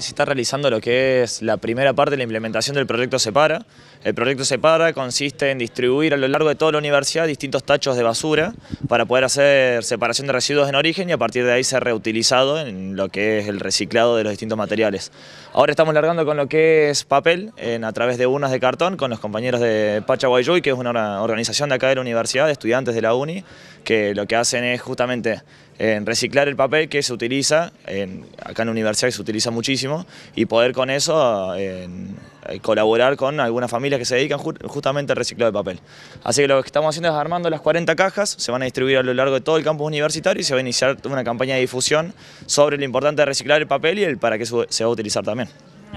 Se está realizando lo que es la primera parte de la implementación del proyecto Separa. El proyecto Separa consiste en distribuir a lo largo de toda la universidad distintos tachos de basura para poder hacer separación de residuos en origen y a partir de ahí ser reutilizado en lo que es el reciclado de los distintos materiales. Ahora estamos largando con lo que es papel en, a través de UNAS de cartón con los compañeros de Pachaguayoy que es una organización de acá de la universidad, de estudiantes de la UNI, que lo que hacen es justamente en reciclar el papel que se utiliza, acá en la universidad se utiliza muchísimo, y poder con eso eh, eh, colaborar con algunas familias que se dedican justamente al reciclado de papel. Así que lo que estamos haciendo es armando las 40 cajas, se van a distribuir a lo largo de todo el campus universitario y se va a iniciar una campaña de difusión sobre lo importante de reciclar el papel y el para qué se va a utilizar también.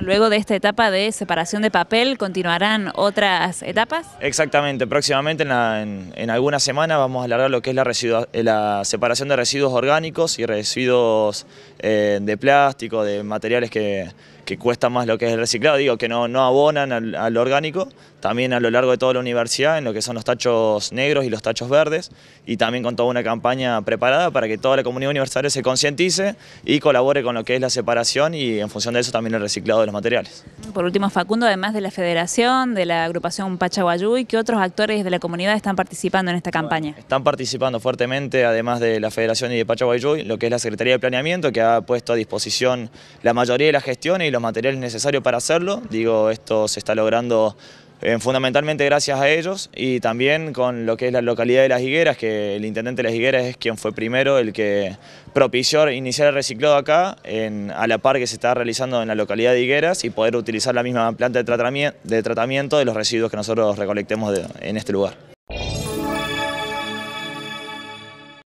Luego de esta etapa de separación de papel, ¿continuarán otras etapas? Exactamente, próximamente en, alguna semana vamos a alargar lo que es la separación de residuos orgánicos y residuos eh, de plástico, de materiales que, que cuesta más lo que es el reciclado, digo, que no, no abonan al, al, orgánico, también a lo largo de toda la universidad en lo que son los tachos negros y los tachos verdes, y también con toda una campaña preparada para que toda la comunidad universitaria se concientice y colabore con lo que es la separación y en función de eso también el reciclado de los materiales. Por último, Facundo, además de la Federación, de la agrupación Pachaguayú, ¿qué otros actores de la comunidad están participando en esta campaña? están participando fuertemente, además de la Federación y de Pachaguayuy, lo que es la Secretaría de Planeamiento, que ha puesto a disposición la mayoría de la gestión y los materiales necesarios para hacerlo. Digo, esto se está logrando eh, fundamentalmente gracias a ellos y también con lo que es la localidad de Las Higueras, que el intendente de Las Higueras es quien fue primero el que propició iniciar el reciclado acá, a la par que se está realizando en la localidad de Higueras y poder utilizar la misma planta de tratamiento de, tratamiento de los residuos que nosotros recolectemos en este lugar.